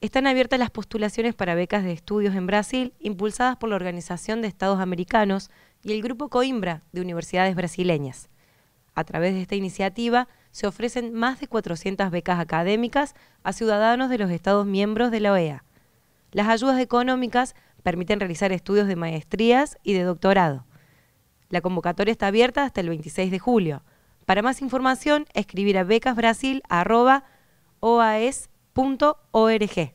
están abiertas las postulaciones para becas de estudios en Brasil impulsadas por la Organización de Estados Americanos y el Grupo Coimbra de Universidades Brasileñas. A través de esta iniciativa se ofrecen más de 400 becas académicas a ciudadanos de los Estados miembros de la OEA. Las ayudas económicas permiten realizar estudios de maestrías y de doctorado. La convocatoria está abierta hasta el 26 de julio. Para más información, escribir a becasbrasil.oas.com punto org